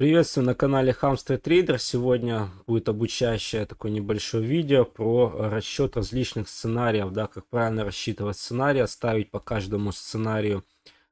Приветствую на канале Хамстер Трейдер. Сегодня будет обучающее такое небольшое видео про расчет различных сценариев, да, как правильно рассчитывать сценарий, ставить по каждому сценарию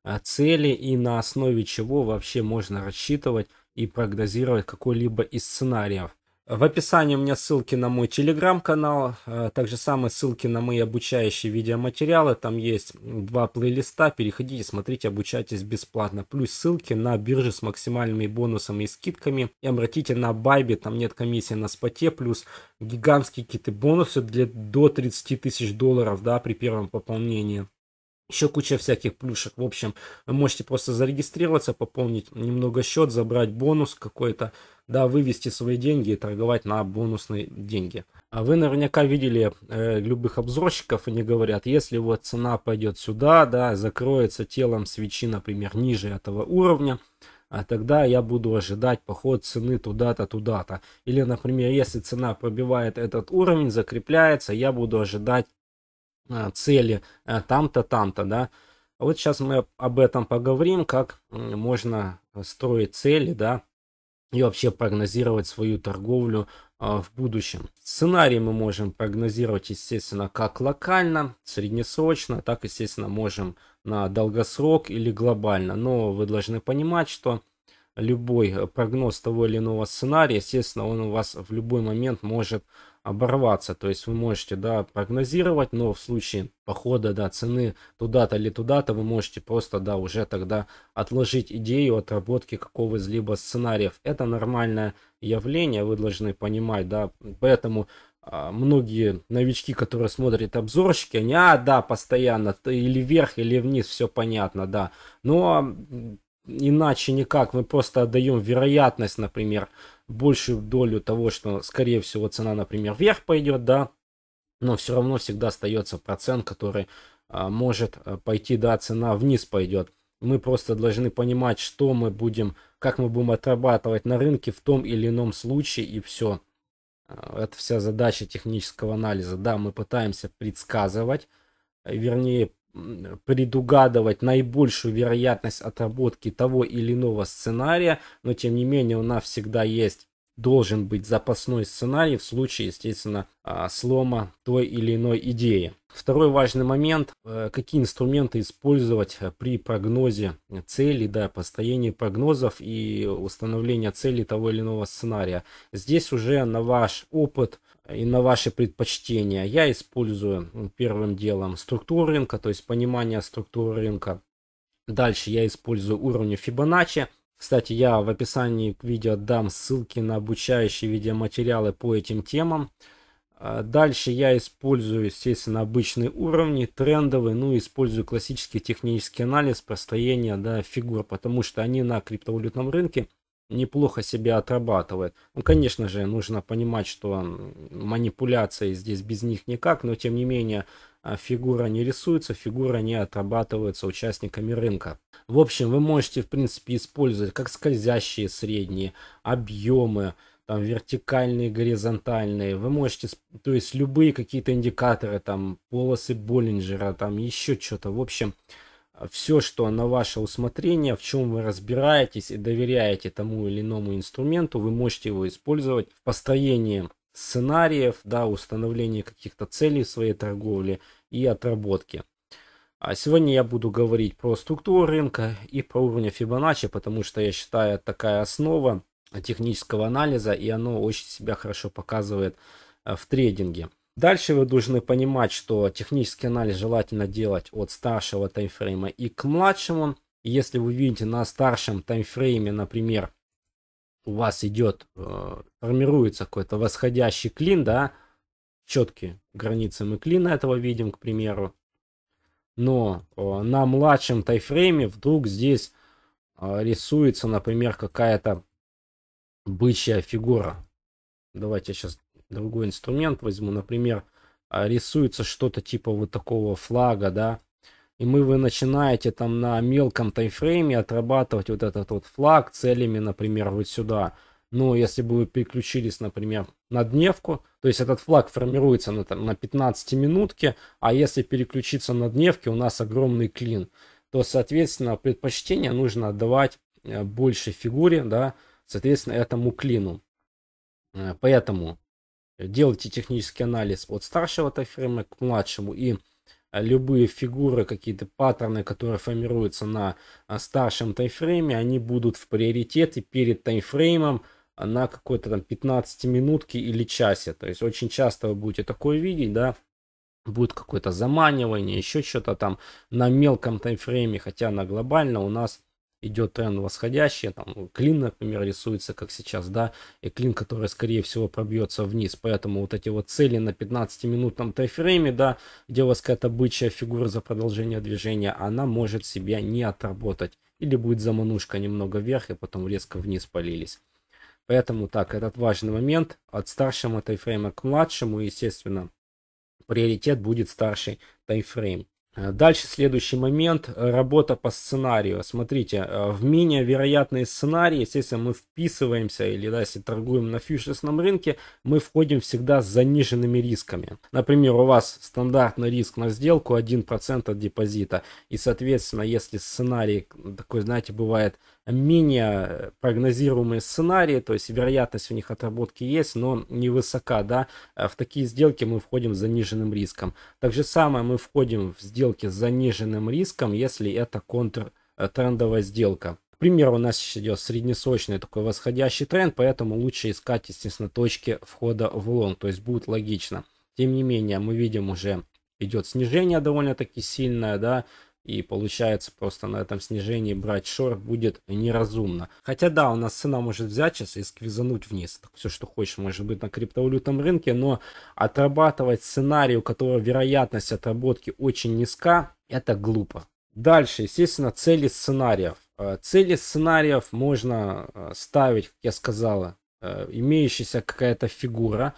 э, цели и на основе чего вообще можно рассчитывать и прогнозировать какой-либо из сценариев. В описании у меня ссылки на мой телеграм-канал, э, также самые ссылки на мои обучающие видеоматериалы. Там есть два плейлиста, переходите, смотрите, обучайтесь бесплатно. Плюс ссылки на биржи с максимальными бонусами и скидками. И обратите на Байби, там нет комиссии на споте, плюс гигантские какие-то бонусы для до 30 тысяч долларов да, при первом пополнении. Еще куча всяких плюшек. В общем, вы можете просто зарегистрироваться, пополнить немного счет, забрать бонус какой-то, да, вывести свои деньги и торговать на бонусные деньги. А вы наверняка видели э, любых обзорщиков, они говорят, если вот цена пойдет сюда, да, закроется телом свечи, например, ниже этого уровня, а тогда я буду ожидать поход цены туда-то, туда-то. Или, например, если цена пробивает этот уровень, закрепляется, я буду ожидать Э, цели э, там-то, там-то, да. Вот сейчас мы об этом поговорим, как можно строить цели, да, и вообще прогнозировать свою торговлю э, в будущем. Сценарий мы можем прогнозировать, естественно, как локально, среднесрочно, так, естественно, можем на долгосрок или глобально. Но вы должны понимать, что любой прогноз того или иного сценария, естественно, он у вас в любой момент может оборваться. То есть вы можете, да, прогнозировать, но в случае похода, да, цены туда-то или туда-то вы можете просто, да, уже тогда отложить идею отработки какого-либо сценариев. Это нормальное явление, вы должны понимать, да, поэтому а, многие новички, которые смотрят обзорщики, они, а, да, постоянно, или вверх, или вниз, все понятно, да. Но иначе никак, мы просто отдаем вероятность, например, большую долю того, что, скорее всего, цена, например, вверх пойдет, да, но все равно всегда остается процент, который а, может э, пойти, да, цена вниз пойдет. Мы просто должны понимать, что мы будем, как мы будем отрабатывать на рынке в том или ином случае, и все. А, это вся задача технического анализа. Да, мы пытаемся предсказывать, вернее, предугадывать наибольшую вероятность отработки того или иного сценария, но тем не менее у нас всегда есть должен быть запасной сценарий в случае, естественно, а, слома той или иной идеи. Второй важный момент, э, какие инструменты использовать э, при прогнозе целей, да, построении прогнозов и установлении цели того или иного сценария. Здесь уже на ваш опыт, и на ваши предпочтения. Я использую первым делом структуру рынка, то есть понимание структуры рынка. Дальше я использую уровни Fibonacci. Кстати, я в описании к видео дам ссылки на обучающие видеоматериалы по этим темам. А, дальше я использую, естественно, обычные уровни, трендовые, ну использую классический технический анализ построения да, фигур, потому что они на криптовалютном рынке неплохо себя отрабатывает. Ну, конечно же, нужно понимать, что манипуляции здесь без них никак, но тем не менее а, фигура не рисуется, фигура не отрабатывается участниками рынка. В общем, вы можете, в принципе, использовать как скользящие средние, объемы, там вертикальные, горизонтальные, вы можете, то есть любые какие-то индикаторы, там полосы Боллинджера, там еще что-то, в общем, все, что на ваше усмотрение, в чем вы разбираетесь и доверяете тому или иному инструменту, вы можете его использовать в построении сценариев, да, установлении каких-то целей в своей торговле и отработке. А сегодня я буду говорить про структуру рынка и про уровни Fibonacci, потому что я считаю это такая основа технического анализа, и оно очень себя хорошо показывает э, в трейдинге. Дальше вы должны понимать, что технический анализ желательно делать от старшего таймфрейма и к младшему. Если вы видите на старшем таймфрейме, например, у вас идет, э, формируется какой-то восходящий клин, да, четкие границы мы клина этого видим, к примеру. Но э, на младшем таймфрейме вдруг здесь э, рисуется, например, какая-то бычья фигура. Давайте я сейчас другой инструмент возьму, например, а, рисуется что-то типа вот такого флага, да, и мы вы начинаете там на мелком таймфрейме отрабатывать вот этот вот флаг целями, например, вот сюда. Но если бы вы переключились, например, на дневку, то есть этот флаг формируется на, там, на 15 минутке, а если переключиться на дневки, у нас огромный клин, то, соответственно, предпочтение нужно отдавать э, большей фигуре, да, соответственно, этому клину. Э, поэтому Э, делайте технический анализ от старшего таймфрейма к младшему и э, любые фигуры, какие-то паттерны, которые формируются на э, старшем таймфрейме, они будут в приоритете перед таймфреймом на какой-то там 15 минутки или часе. То есть очень часто вы будете такое видеть, да, будет какое-то заманивание, еще что-то там на мелком таймфрейме, хотя на глобально у нас идет тренд восходящий, там ну, клин, например, рисуется, как сейчас, да, и клин, который, скорее всего, пробьется вниз, поэтому вот эти вот цели на 15-минутном тайфрейме, да, где у вас какая-то бычья фигура за продолжение движения, она может себя не отработать, или будет заманушка немного вверх, и потом резко вниз полились. Поэтому так, этот важный момент, от старшего тайфрейма к младшему, естественно, приоритет будет старший таймфрейм. Э, дальше следующий момент – работа по сценарию. Смотрите, э, в менее вероятные сценарии, естественно, мы вписываемся, или да, если торгуем на фьючерсном рынке, мы входим всегда с заниженными рисками. Например, у вас стандартный риск на сделку 1% от депозита, и, соответственно, если сценарий такой, знаете, бывает – менее прогнозируемые сценарии, то есть вероятность у них отработки есть, но невысока, да, э, в такие сделки мы входим с заниженным риском. Так же самое мы входим в сделки с заниженным риском, если это контртрендовая сделка. К примеру, у нас сейчас идет среднесрочный такой восходящий тренд, поэтому лучше искать, естественно, точки входа в лонг, то есть будет логично. Тем не менее, мы видим уже идет снижение довольно-таки сильное, да, и получается просто на этом снижении брать шорт будет неразумно. Хотя да, у нас цена может взять сейчас и сквизануть вниз. Так все, что хочешь, может быть на криптовалютном рынке. Но отрабатывать сценарий, у которого вероятность отработки очень низка, это глупо. Дальше, естественно, цели сценариев. Э, цели сценариев можно э, ставить, как я сказала, э, имеющаяся какая-то фигура,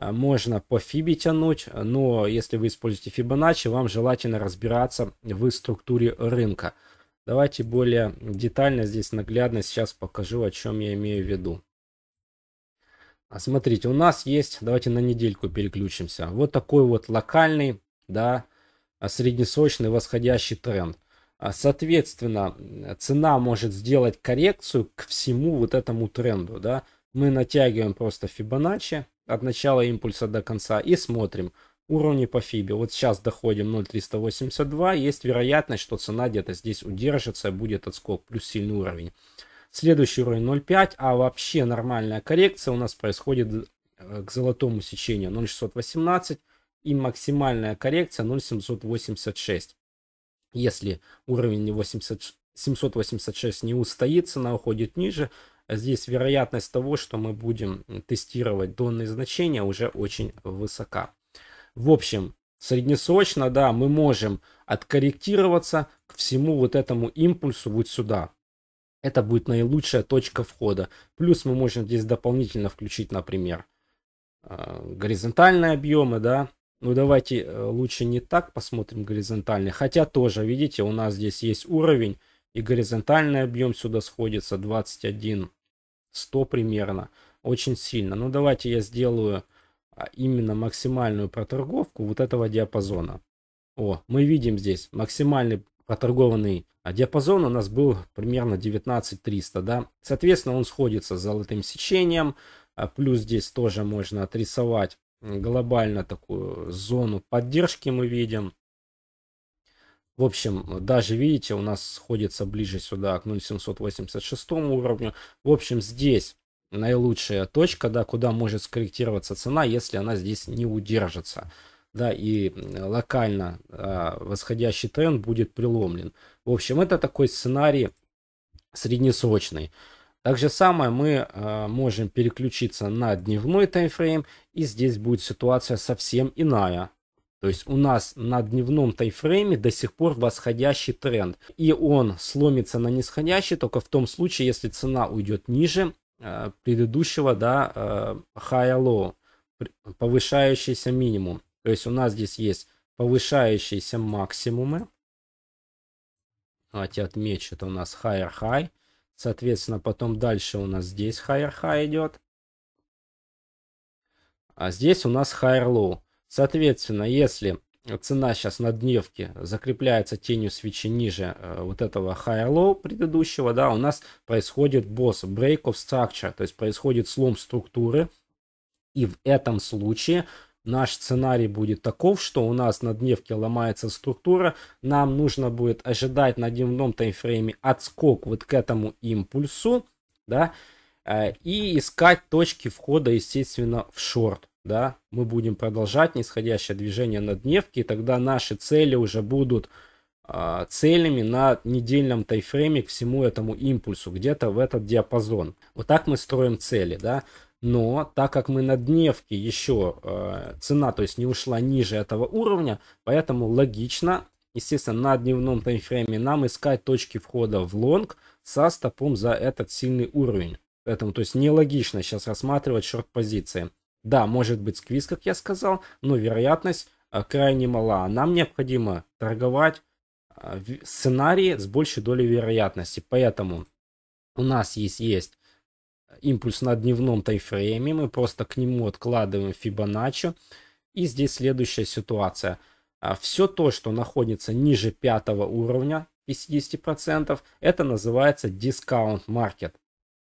а, можно по фибе тянуть, но если вы используете Fibonacci, вам желательно разбираться в структуре рынка. Давайте более детально здесь наглядно сейчас покажу, о чем я имею в виду. А, смотрите, у нас есть, давайте на недельку переключимся, вот такой вот локальный, да, а, среднесрочный восходящий тренд. Соответственно, цена может сделать коррекцию к всему вот этому тренду, да. Мы натягиваем просто Fibonacci, от начала импульса до конца и смотрим уровни по фибе. Вот сейчас доходим 0.382, есть вероятность, что цена где-то здесь удержится, будет отскок плюс сильный уровень. Следующий уровень 0.5, а вообще нормальная коррекция у нас происходит э, к золотому сечению 0.618 и максимальная коррекция 0.786. Если уровень 80, 786 не устоится, цена уходит ниже, здесь вероятность того, что мы будем тестировать данные значения, уже очень высока. В общем, среднесрочно, да, мы можем откорректироваться к всему вот этому импульсу вот сюда. Это будет наилучшая точка входа. Плюс мы можем здесь дополнительно включить, например, а, горизонтальные объемы, да. Ну, давайте э, лучше не так посмотрим горизонтальный. Хотя тоже, видите, у нас здесь есть уровень и горизонтальный объем сюда сходится 21 100 примерно, очень сильно. Ну, давайте я сделаю а, именно максимальную проторговку вот этого диапазона. О, мы видим здесь максимальный проторгованный а, диапазон у нас был примерно 19300, да. Соответственно, он сходится с золотым сечением, а, плюс здесь тоже можно отрисовать глобально такую зону поддержки мы видим. В общем, даже, видите, у нас сходится ближе сюда к 0,786 уровню. В общем, здесь наилучшая точка, да, куда может скорректироваться цена, если она здесь не удержится. Да, и локально э, восходящий тренд будет преломлен. В общем, это такой сценарий среднесрочный. Так же самое мы э, можем переключиться на дневной таймфрейм, и здесь будет ситуация совсем иная. То есть у нас на дневном таймфрейме до сих пор восходящий тренд. И он сломится на нисходящий только в том случае, если цена уйдет ниже э, предыдущего да, э, high-low, повышающийся минимум. То есть у нас здесь есть повышающиеся максимумы. Давайте отмечу, это у нас higher high. Соответственно, потом дальше у нас здесь higher high идет. А здесь у нас higher low. Соответственно, если цена сейчас на дневке закрепляется тенью свечи ниже э, вот этого high-low предыдущего, да, у нас происходит босс, break of structure, то есть происходит слом структуры, и в этом случае наш сценарий будет таков, что у нас на дневке ломается структура, нам нужно будет ожидать на дневном таймфрейме отскок вот к этому импульсу, да, э, и искать точки входа, естественно, в шорт да, мы будем продолжать нисходящее движение на дневке, и тогда наши цели уже будут э, целями на недельном тайфрейме к всему этому импульсу, где-то в этот диапазон. Вот так мы строим цели, да. Но так как мы на дневке еще э, цена, то есть не ушла ниже этого уровня, поэтому логично, естественно, на дневном таймфрейме нам искать точки входа в лонг со стопом за этот сильный уровень. Поэтому, то есть нелогично сейчас рассматривать шорт-позиции. Да, может быть сквиз, как я сказал, но вероятность э, крайне мала. Нам необходимо торговать э, сценарии с большей долей вероятности. Поэтому у нас есть, есть э, импульс на дневном таймфрейме, мы просто к нему откладываем Fibonacci. И здесь следующая ситуация. А, Все то, что находится ниже пятого уровня 50%, это называется дискаунт маркет.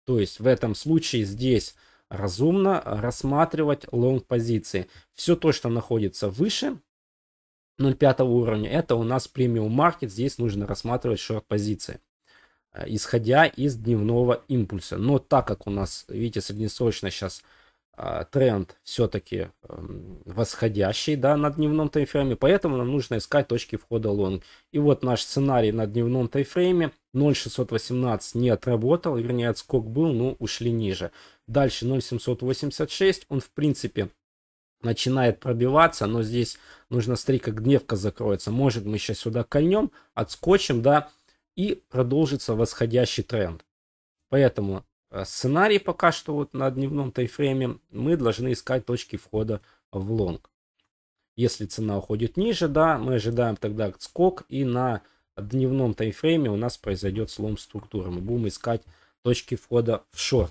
То есть в этом случае здесь разумно рассматривать лонг-позиции. Все то, что находится выше 0,5 уровня, это у нас премиум маркет. Здесь нужно рассматривать шорт-позиции, э, исходя из дневного импульса. Но так как у нас, видите, среднесрочно сейчас э, тренд все-таки эм, восходящий да, на дневном таймфрейме, поэтому нам нужно искать точки входа лонг. И вот наш сценарий на дневном таймфрейме 0.618 не отработал, вернее отскок был, но ушли ниже. Дальше 0,786. Он, в принципе, начинает пробиваться, но здесь нужно стрика как дневка закроется. Может, мы сейчас сюда кольнем, отскочим, да, и продолжится восходящий тренд. Поэтому э, сценарий пока что вот на дневном тайфрейме мы должны искать точки входа в лонг. Если цена уходит ниже, да, мы ожидаем тогда отскок и на дневном таймфрейме у нас произойдет слом структуры. Мы будем искать точки входа в шорт.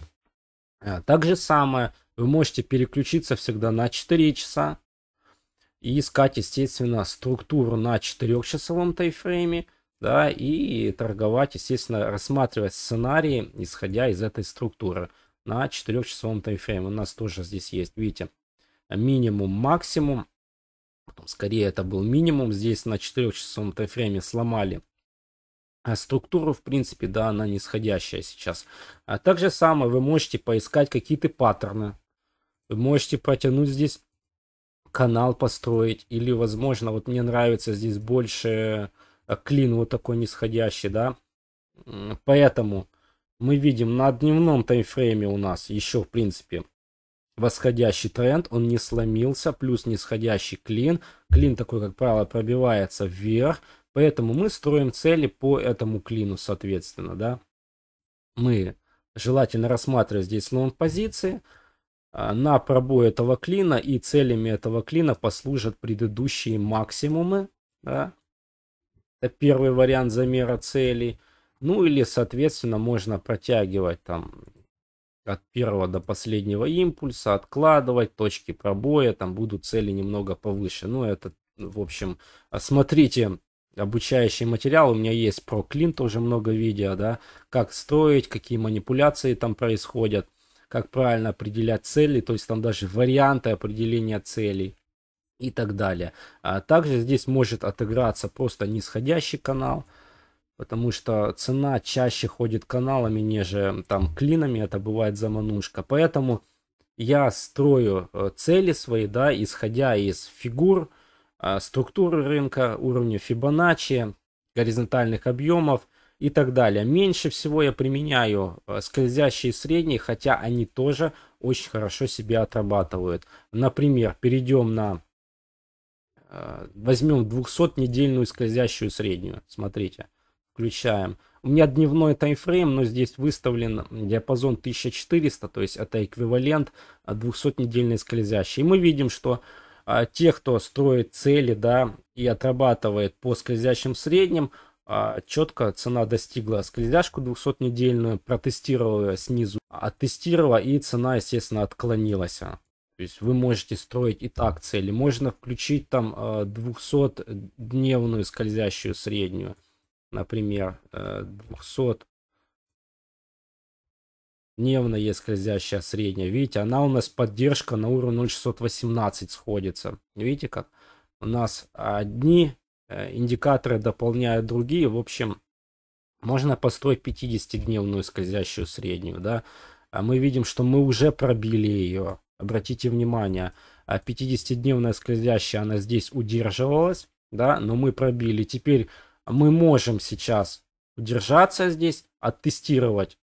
Э, так же самое, вы можете переключиться всегда на 4 часа и искать, естественно, структуру на 4-часовом тайфрейме, да, и торговать, естественно, рассматривать сценарии, исходя из этой структуры на 4-часовом таймфрейме. У нас тоже здесь есть, видите, минимум, максимум. скорее, это был минимум. Здесь на 4-часовом таймфрейме сломали а структуру, в принципе, да, она нисходящая сейчас. А так же самое вы можете поискать какие-то паттерны. Вы можете протянуть здесь канал построить, или, возможно, вот мне нравится здесь больше э, клин вот такой нисходящий, да. Поэтому мы видим на дневном таймфрейме у нас еще, в принципе, восходящий тренд, он не сломился, плюс нисходящий клин. Клин такой, как правило, пробивается вверх, Поэтому мы строим цели по этому клину, соответственно, да. Мы желательно рассматривать здесь слон позиции а, на пробой этого клина, и целями этого клина послужат предыдущие максимумы, да. Это первый вариант замера целей. Ну или, соответственно, можно протягивать там от первого до последнего импульса, откладывать точки пробоя, там будут цели немного повыше. Ну, это, в общем, смотрите обучающий материал. У меня есть про клин тоже много видео, да, как строить, какие манипуляции там происходят, как правильно определять цели, то есть там даже варианты определения целей и так далее. А также здесь может отыграться просто нисходящий канал, потому что цена чаще ходит каналами, неже там клинами, это бывает заманушка. Поэтому я строю э, цели свои, да, исходя из фигур, а, структуры рынка, уровня Fibonacci, горизонтальных объемов и так далее. Меньше всего я применяю а, скользящие средние, хотя они тоже очень хорошо себя отрабатывают. Например, перейдем на а, возьмем 200 недельную скользящую среднюю. Смотрите, включаем. У меня дневной таймфрейм, но здесь выставлен диапазон 1400, то есть это эквивалент 200 недельной скользящей. И мы видим, что а, те, кто строит цели, да, и отрабатывает по скользящим средним, а, четко цена достигла скользяшку 200-недельную, протестировала снизу, а, оттестировала и цена, естественно, отклонилась. То есть вы можете строить и так цели. Можно включить там 200-дневную а, скользящую среднюю, например, 200 э, Дневная скользящая средняя. Видите, она у нас поддержка на уровне 0,618 сходится. Видите как? У нас одни э, индикаторы дополняют другие. В общем, можно построить 50-дневную скользящую среднюю. Да? А мы видим, что мы уже пробили ее. Обратите внимание, 50-дневная а скользящая, она здесь удерживалась, да, но мы пробили. Теперь мы можем сейчас удержаться здесь, оттестировать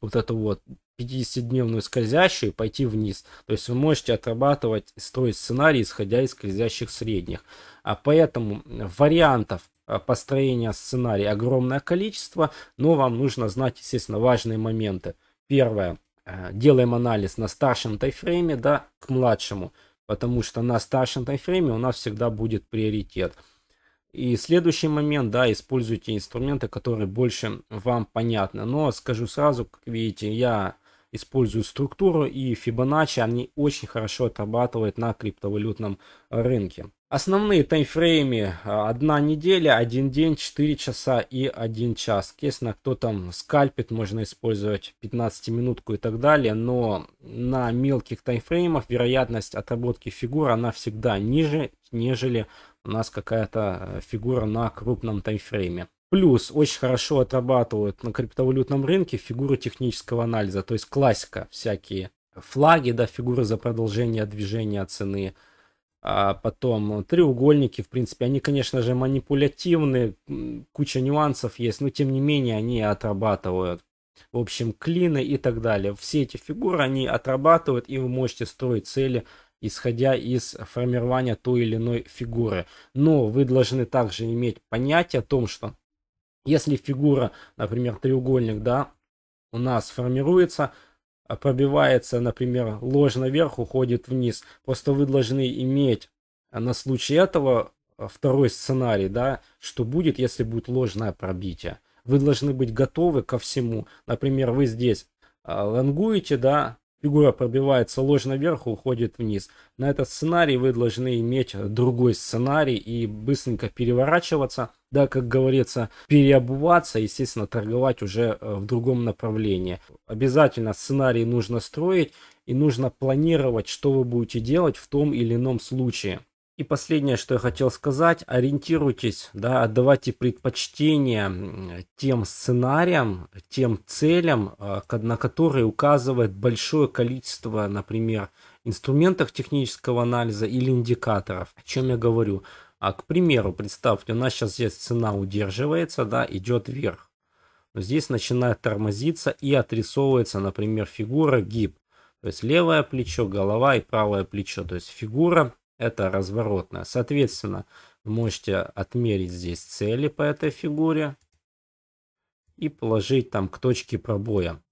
вот эту вот 50-дневную скользящую и пойти вниз. То есть вы можете отрабатывать, строить сценарий, исходя из скользящих средних. А поэтому вариантов э, построения сценария огромное количество, но вам нужно знать, естественно, важные моменты. Первое. Э, делаем анализ на старшем тайфрейме, да, к младшему, потому что на старшем тайфрейме у нас всегда будет приоритет. И следующий момент, да, используйте инструменты, которые больше вам понятны. Но скажу сразу, как видите, я использую структуру и Fibonacci, они очень хорошо отрабатывают на криптовалютном рынке. Основные таймфреймы а, одна неделя, один день, 4 часа и 1 час. Естественно, кто там скальпит, можно использовать 15-минутку и так далее, но на мелких таймфреймах вероятность отработки фигур, она всегда ниже, нежели у нас какая-то э, фигура на крупном таймфрейме. Плюс очень хорошо отрабатывают на криптовалютном рынке фигуры технического анализа, то есть классика, всякие флаги, да, фигуры за продолжение движения цены, а потом треугольники, в принципе, они, конечно же, манипулятивны, куча нюансов есть, но тем не менее они отрабатывают. В общем, клины и так далее. Все эти фигуры, они отрабатывают, и вы можете строить цели, исходя из формирования той или иной фигуры. Но вы должны также иметь понятие о том, что если фигура, например, треугольник, да, у нас формируется, а пробивается, например, ложь наверх, уходит вниз. Просто вы должны иметь а, на случай этого а, второй сценарий, да, что будет, если будет ложное пробитие. Вы должны быть готовы ко всему. Например, вы здесь лонгуете, да, Фигура пробивается ложь наверх, уходит вниз. На этот сценарий вы должны иметь другой сценарий и быстренько переворачиваться, да, как говорится, переобуваться, естественно, торговать уже э, в другом направлении. Обязательно сценарий нужно строить и нужно планировать, что вы будете делать в том или ином случае. И последнее, что я хотел сказать, ориентируйтесь, да, отдавайте предпочтение тем сценариям, тем целям, а, на которые указывает большое количество, например, инструментов технического анализа или индикаторов. О чем я говорю? А, к примеру, представьте, у нас сейчас здесь цена удерживается, да, идет вверх. Но здесь начинает тормозиться и отрисовывается, например, фигура гиб. То есть левое плечо, голова и правое плечо. То есть фигура это разворотная. Соответственно, вы можете отмерить здесь цели по этой фигуре и положить там к точке пробоя.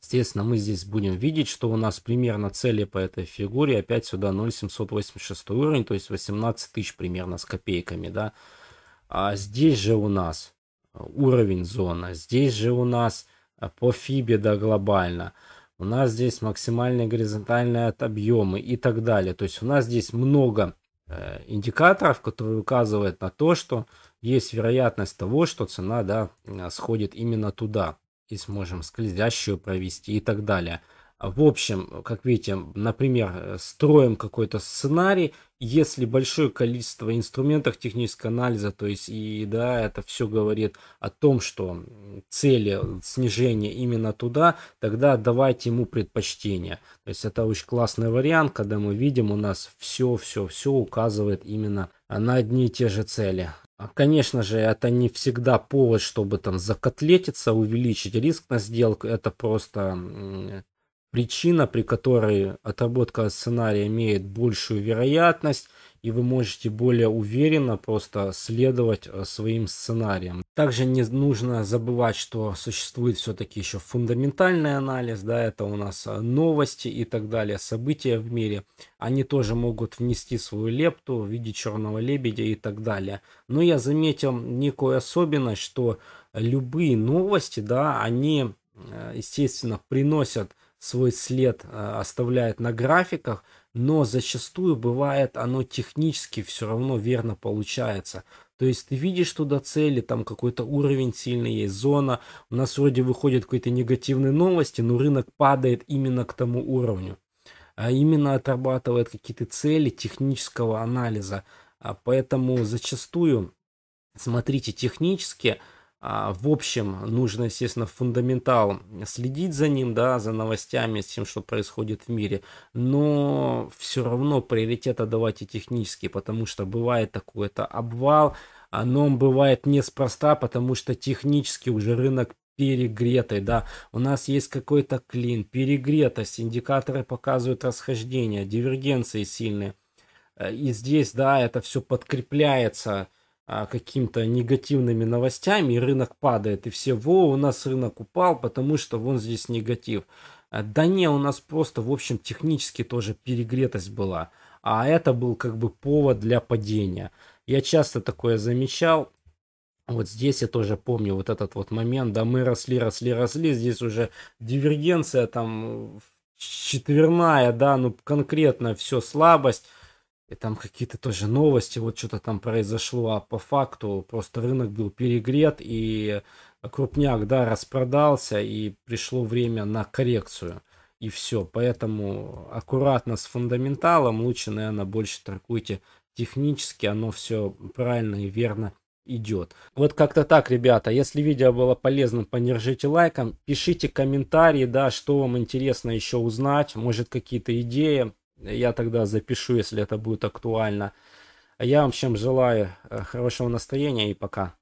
Естественно, мы здесь будем видеть, что у нас примерно цели по этой фигуре. Опять сюда 0,786 уровень, то есть 18 тысяч примерно с копейками. Да? А здесь же у нас уровень зона, здесь же у нас по фибе да, глобально – у нас здесь максимальные горизонтальные от объемы и так далее. То есть у нас здесь много э, индикаторов, которые указывают на то, что есть вероятность того, что цена да, э, сходит именно туда. и сможем скользящую провести и так далее. В общем, как видите, например, строим какой-то сценарий, если большое количество инструментов технического анализа, то есть и да, это все говорит о том, что цели снижения именно туда, тогда давайте ему предпочтение. То есть это очень классный вариант, когда мы видим у нас все-все-все указывает именно на одни и те же цели. А, конечно же, это не всегда повод, чтобы там закотлетиться, увеличить риск на сделку. Это просто причина, при которой отработка сценария имеет большую вероятность, и вы можете более уверенно просто следовать э, своим сценариям. Также не нужно забывать, что существует все-таки еще фундаментальный анализ, да, это у нас э, новости и так далее, события в мире. Они тоже могут внести свою лепту в виде черного лебедя и так далее. Но я заметил некую особенность, что любые новости, да, они, э, естественно, приносят свой след э, оставляет на графиках, но зачастую бывает оно технически все равно верно получается. То есть ты видишь туда цели, там какой-то уровень сильный есть, зона. У нас вроде выходят какие-то негативные новости, но рынок падает именно к тому уровню. А именно отрабатывает какие-то цели технического анализа. А поэтому зачастую смотрите технически, а, в общем, нужно, естественно, фундаментал следить за ним, да, за новостями, с тем, что происходит в мире. Но все равно приоритет отдавайте технически, потому что бывает такой это обвал, но он бывает неспроста, потому что технически уже рынок перегретый, да, у нас есть какой-то клин, перегретость, индикаторы показывают расхождение, дивергенции сильные. Э, и здесь, да, это все подкрепляется, а, какими то негативными новостями, и рынок падает. И все, во, у нас рынок упал, потому что вон здесь негатив. А, да не, у нас просто, в общем, технически тоже перегретость была. А это был как бы повод для падения. Я часто такое замечал. Вот здесь я тоже помню вот этот вот момент, да, мы росли, росли, росли, здесь уже дивергенция там четверная, да, ну конкретно все слабость, и там какие-то тоже новости, вот что-то там произошло, а по факту просто рынок был перегрет, и крупняк, да, распродался, и пришло время на коррекцию. И все, поэтому аккуратно с фундаменталом, лучше, наверное, больше торгуйте технически, оно все правильно и верно идет. Вот как-то так, ребята. Если видео было полезным, поддержите лайком. Пишите комментарии, да, что вам интересно еще узнать. Может, какие-то идеи. Я тогда запишу, если это будет актуально. Я вам всем желаю э, хорошего настроения и пока.